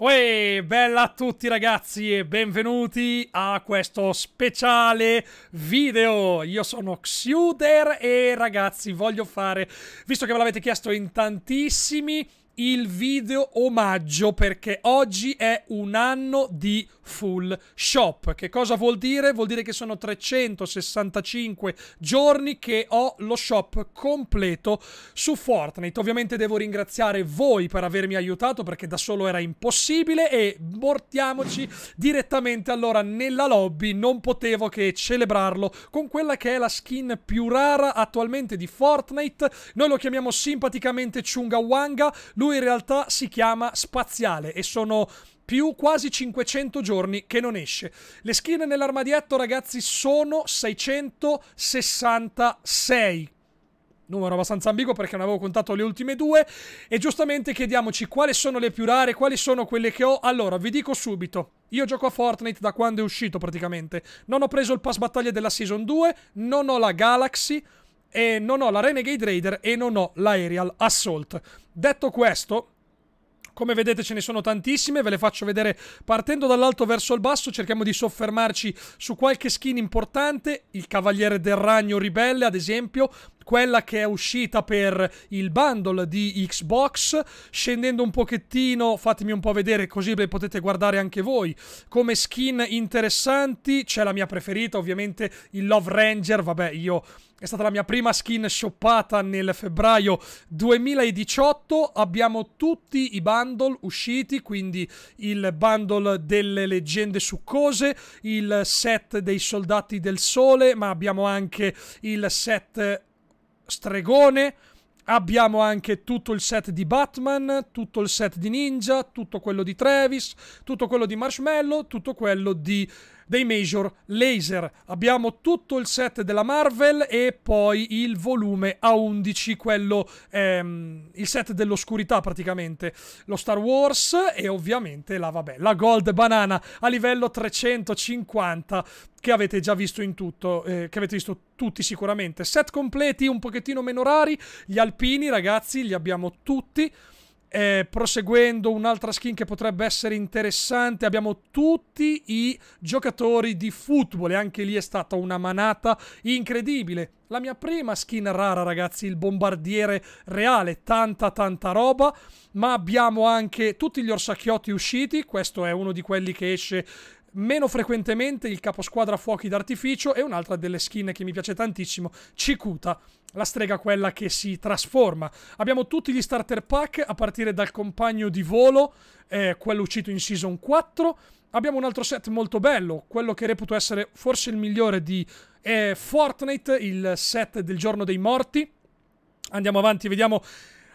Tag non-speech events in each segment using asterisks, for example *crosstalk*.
Uè, bella a tutti ragazzi e benvenuti a questo speciale video. Io sono Xuder e ragazzi voglio fare, visto che ve l'avete chiesto in tantissimi, il video omaggio perché oggi è un anno di full shop. Che cosa vuol dire? Vuol dire che sono 365 giorni che ho lo shop completo su Fortnite. Ovviamente devo ringraziare voi per avermi aiutato perché da solo era impossibile e mortiamoci direttamente allora nella lobby. Non potevo che celebrarlo con quella che è la skin più rara attualmente di Fortnite. Noi lo chiamiamo simpaticamente Chunga Wanga. Lui lui in realtà si chiama Spaziale e sono più quasi 500 giorni che non esce. Le skin nell'armadietto, ragazzi, sono 666 numero abbastanza ambiguo perché non avevo contato le ultime due e giustamente chiediamoci quali sono le più rare, quali sono quelle che ho. Allora, vi dico subito. Io gioco a Fortnite da quando è uscito praticamente. Non ho preso il pass battaglia della Season 2, non ho la Galaxy, e non ho la Renegade Raider e non ho l'Aerial Assault. Detto questo, come vedete ce ne sono tantissime, ve le faccio vedere partendo dall'alto verso il basso, cerchiamo di soffermarci su qualche skin importante, il Cavaliere del Ragno Ribelle ad esempio, quella che è uscita per il bundle di Xbox, scendendo un pochettino, fatemi un po' vedere così le potete guardare anche voi, come skin interessanti, c'è la mia preferita ovviamente, il Love Ranger, vabbè io è stata la mia prima skin shoppata nel febbraio 2018. Abbiamo tutti i bundle usciti, quindi il bundle delle leggende succose, il set dei soldati del sole, ma abbiamo anche il set stregone. Abbiamo anche tutto il set di Batman, tutto il set di Ninja, tutto quello di Travis, tutto quello di Marshmallow, tutto quello di dei Major Laser. Abbiamo tutto il set della Marvel e poi il volume A11, quello ehm, il set dell'oscurità praticamente, lo Star Wars e ovviamente la, vabbè, la Gold Banana a livello 350 che avete già visto in tutto, eh, che avete visto tutti sicuramente. Set completi un pochettino meno rari, gli alpini ragazzi li abbiamo tutti. Eh, proseguendo, un'altra skin che potrebbe essere interessante, abbiamo tutti i giocatori di football e anche lì è stata una manata incredibile. La mia prima skin rara, ragazzi, il bombardiere reale, tanta tanta roba, ma abbiamo anche tutti gli orsacchiotti usciti, questo è uno di quelli che esce meno frequentemente il caposquadra fuochi d'artificio e un'altra delle skin che mi piace tantissimo, Cicuta, la strega quella che si trasforma. Abbiamo tutti gli starter pack a partire dal compagno di volo, eh, quello uscito in Season 4. Abbiamo un altro set molto bello, quello che reputo essere forse il migliore di eh, Fortnite, il set del giorno dei morti. Andiamo avanti, vediamo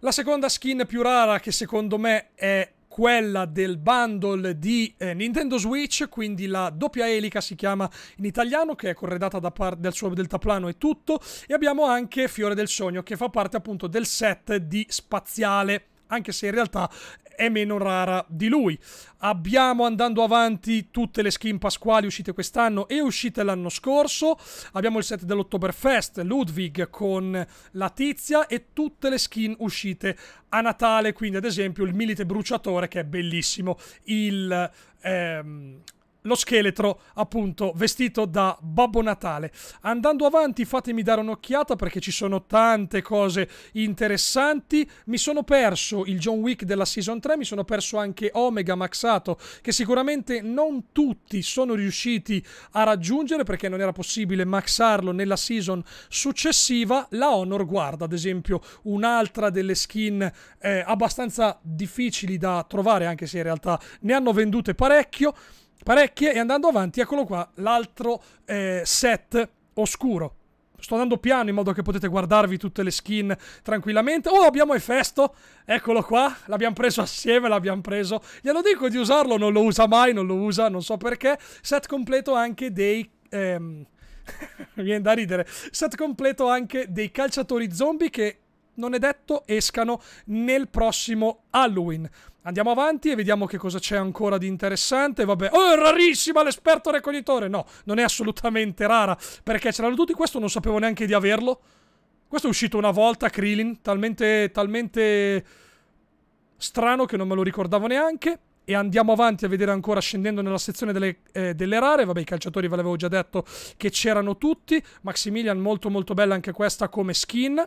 la seconda skin più rara che secondo me è quella del bundle di eh, Nintendo Switch, quindi la doppia elica si chiama in italiano, che è corredata da parte del suo deltaplano e tutto, e abbiamo anche Fiore del Sogno, che fa parte appunto del set di Spaziale anche se in realtà è meno rara di lui. Abbiamo andando avanti tutte le skin pasquali uscite quest'anno e uscite l'anno scorso. Abbiamo il set dell'Ottoberfest, Ludwig con la tizia e tutte le skin uscite a Natale, quindi ad esempio il Milite Bruciatore che è bellissimo, il... Ehm, lo scheletro appunto vestito da Babbo Natale. Andando avanti fatemi dare un'occhiata perché ci sono tante cose interessanti. Mi sono perso il John Wick della Season 3, mi sono perso anche Omega Maxato che sicuramente non tutti sono riusciti a raggiungere perché non era possibile maxarlo nella season successiva. La Honor guarda ad esempio un'altra delle skin eh, abbastanza difficili da trovare anche se in realtà ne hanno vendute parecchio parecchie e andando avanti eccolo qua l'altro eh, set oscuro sto andando piano in modo che potete guardarvi tutte le skin tranquillamente oh abbiamo Efesto eccolo qua l'abbiamo preso assieme l'abbiamo preso glielo dico di usarlo non lo usa mai non lo usa non so perché set completo anche dei ehm... *laughs* mi viene da ridere set completo anche dei calciatori zombie che non è detto escano nel prossimo Halloween Andiamo avanti e vediamo che cosa c'è ancora di interessante. Vabbè, oh, è rarissima l'esperto recognitore! No, non è assolutamente rara, perché c'erano tutti. Questo non sapevo neanche di averlo. Questo è uscito una volta, Krillin, talmente, talmente strano che non me lo ricordavo neanche. E andiamo avanti a vedere ancora scendendo nella sezione delle, eh, delle rare. Vabbè, i calciatori ve l'avevo già detto che c'erano tutti. Maximilian molto molto bella anche questa come skin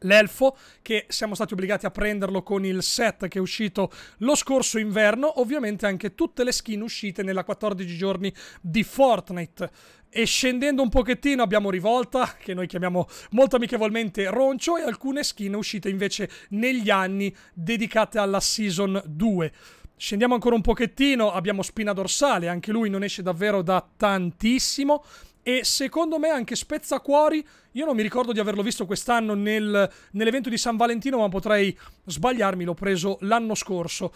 l'elfo che siamo stati obbligati a prenderlo con il set che è uscito lo scorso inverno, ovviamente anche tutte le skin uscite nella 14 giorni di Fortnite. E scendendo un pochettino abbiamo Rivolta, *laughs* che noi chiamiamo molto amichevolmente Roncio, e alcune skin uscite invece negli anni dedicate alla Season 2. Scendiamo ancora un pochettino, abbiamo Spina Dorsale, anche lui non esce davvero da tantissimo e secondo me anche Spezzacuori, io non mi ricordo di averlo visto quest'anno nel, nell'evento di San Valentino, ma potrei sbagliarmi, l'ho preso l'anno scorso.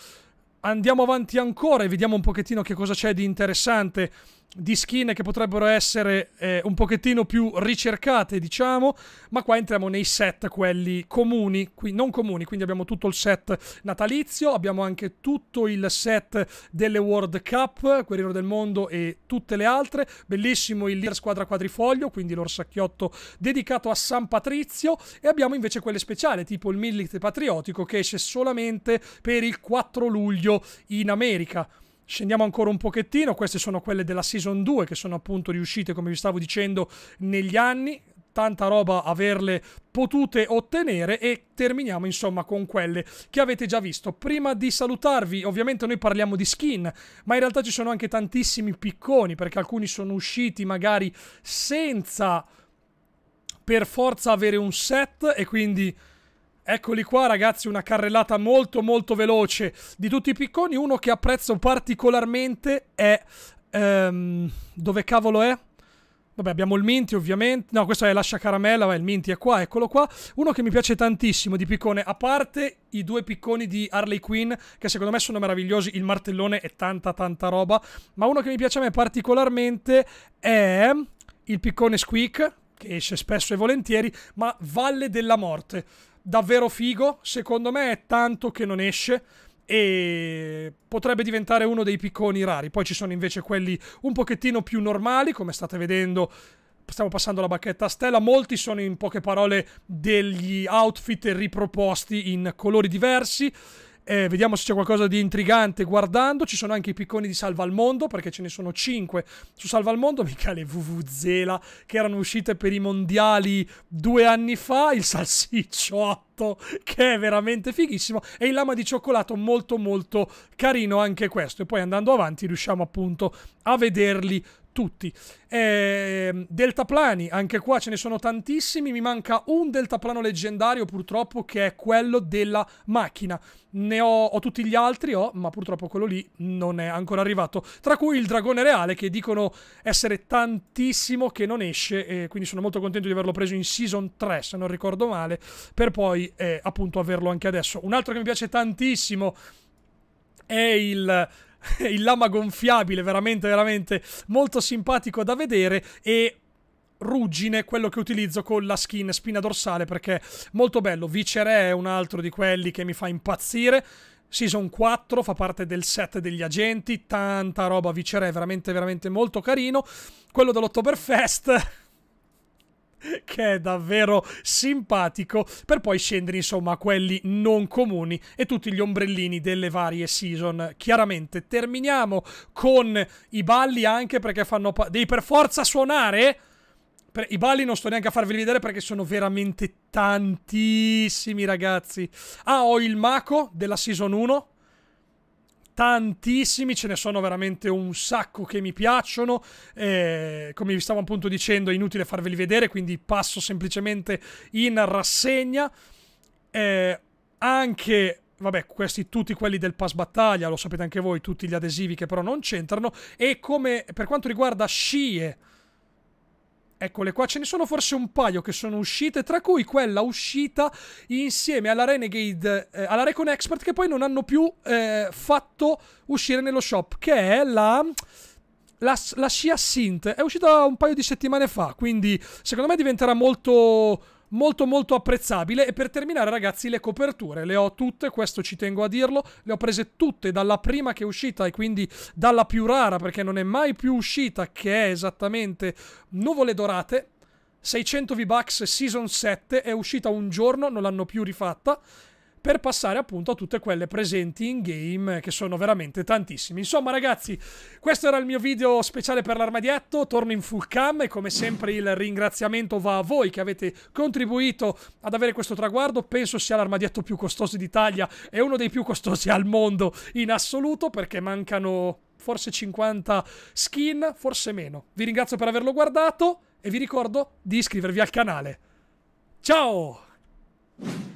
Andiamo avanti ancora e vediamo un pochettino che cosa c'è di interessante di skin che potrebbero essere eh, un pochettino più ricercate, diciamo, ma qua entriamo nei set quelli comuni, qui, non comuni, quindi abbiamo tutto il set natalizio, abbiamo anche tutto il set delle World Cup, Guerriero del Mondo e tutte le altre, bellissimo il Leader Squadra Quadrifoglio, quindi l'orsacchiotto dedicato a San Patrizio e abbiamo invece quelle speciali, tipo il Milite Patriotico che esce solamente per il 4 luglio in America. Scendiamo ancora un pochettino, queste sono quelle della Season 2 che sono appunto riuscite, come vi stavo dicendo, negli anni, tanta roba averle potute ottenere e terminiamo insomma con quelle che avete già visto. Prima di salutarvi, ovviamente noi parliamo di skin, ma in realtà ci sono anche tantissimi picconi perché alcuni sono usciti magari senza per forza avere un set e quindi Eccoli qua ragazzi, una carrellata molto molto veloce di tutti i picconi. Uno che apprezzo particolarmente è... Ehm, dove cavolo è? Vabbè, abbiamo il Minty ovviamente. No, questo è Lascia Caramella, ma il Minty è qua, eccolo qua. Uno che mi piace tantissimo di piccone, a parte i due picconi di Harley Quinn, che secondo me sono meravigliosi. Il martellone è tanta, tanta roba. Ma uno che mi piace a me particolarmente è il piccone Squeak, che esce spesso e volentieri, ma Valle della Morte davvero figo. Secondo me è tanto che non esce e potrebbe diventare uno dei picconi rari. Poi ci sono invece quelli un pochettino più normali, come state vedendo. Stiamo passando la bacchetta a stella. Molti sono in poche parole degli outfit riproposti in colori diversi. Eh, vediamo se c'è qualcosa di intrigante guardando. Ci sono anche i picconi di Salva al Mondo, perché ce ne sono 5 su Salva al Mondo. *laughs* Mica le Vuvuzela che erano uscite per i mondiali due anni fa. Il salsiccio 8, che è veramente fighissimo. E il lama di cioccolato, molto molto carino anche questo. E poi andando avanti riusciamo appunto a vederli tutti. Eh, deltaplani, anche qua ce ne sono tantissimi, mi manca un deltaplano leggendario purtroppo che è quello della macchina. Ne ho, ho tutti gli altri, ho, oh, ma purtroppo quello lì non è ancora arrivato. Tra cui il dragone reale che dicono essere tantissimo che non esce e quindi sono molto contento di averlo preso in Season 3 se non ricordo male, per poi eh, appunto averlo anche adesso. Un altro che mi piace tantissimo è il *laughs* il lama gonfiabile, veramente, veramente molto simpatico da vedere e ruggine quello che utilizzo con la skin spina dorsale perché molto bello Vicere è un altro di quelli che mi fa impazzire Season 4 fa parte del set degli agenti tanta roba Vicere veramente veramente molto carino quello dell'Ottoberfest che è davvero simpatico, per poi scendere insomma a quelli non comuni e tutti gli ombrellini delle varie season. Chiaramente terminiamo con i balli anche perché fanno... devi per forza suonare? I balli non sto neanche a farveli vedere perché sono veramente tantissimi ragazzi. Ah, ho il Mako della Season 1 tantissimi, ce ne sono veramente un sacco che mi piacciono, eh, come vi stavo appunto dicendo è inutile farveli vedere, quindi passo semplicemente in rassegna. Eh, anche vabbè, questi tutti quelli del pass battaglia, lo sapete anche voi, tutti gli adesivi che però non c'entrano, e come per quanto riguarda scie Eccole qua, ce ne sono forse un paio che sono uscite, tra cui quella uscita insieme alla Renegade, eh, alla Recon Expert, che poi non hanno più eh, fatto uscire nello shop, che è la... La, la Scia Synth è uscita un paio di settimane fa, quindi secondo me diventerà molto molto molto apprezzabile e per terminare ragazzi le coperture le ho tutte questo ci tengo a dirlo le ho prese tutte dalla prima che è uscita e quindi dalla più rara perché non è mai più uscita che è esattamente Nuvole Dorate 600 V-Bucks Season 7 è uscita un giorno non l'hanno più rifatta per passare appunto a tutte quelle presenti in game eh, che sono veramente tantissime. Insomma ragazzi, questo era il mio video speciale per l'armadietto, torno in full cam e come sempre il ringraziamento va a voi che avete contribuito ad avere questo traguardo, penso sia l'armadietto più costoso d'Italia e uno dei più costosi al mondo in assoluto perché mancano forse 50 skin, forse meno. Vi ringrazio per averlo guardato e vi ricordo di iscrivervi al canale. Ciao!